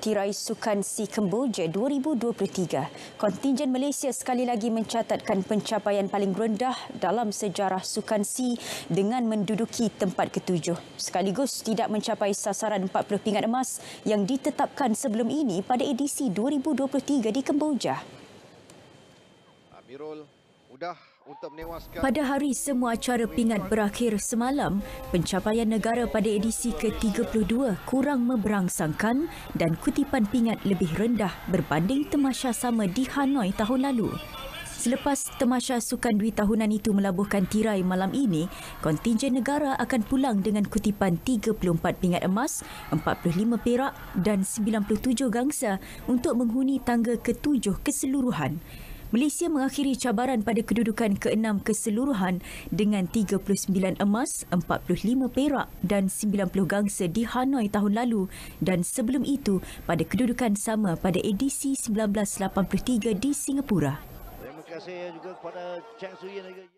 Tirai Sukan Si Kemboja 2023. Kontingen Malaysia sekali lagi mencatatkan pencapaian paling rendah dalam sejarah Sukan Si dengan menduduki tempat ketujuh. Sekaligus tidak mencapai sasaran 40 pingat emas yang ditetapkan sebelum ini pada edisi 2023 di Kemboja. Amirul, mudah. Pada hari semua acara pingat berakhir semalam, pencapaian negara pada edisi ke-32 kurang memberangsangkan dan kutipan pingat lebih rendah berbanding temasya sama di Hanoi tahun lalu. Selepas temasya sukan dui tahunan itu melabuhkan tirai malam ini, kontingen negara akan pulang dengan kutipan 34 pingat emas, 45 perak dan 97 gangsa untuk menghuni tangga ketujuh keseluruhan. Malaysia mengakhiri cabaran pada kedudukan ke-6 keseluruhan dengan 39 emas, 45 perak dan 90 gangsa di Hanoi tahun lalu dan sebelum itu pada kedudukan sama pada edisi 1983 di Singapura. Terima kasih juga kepada Chang Suyin.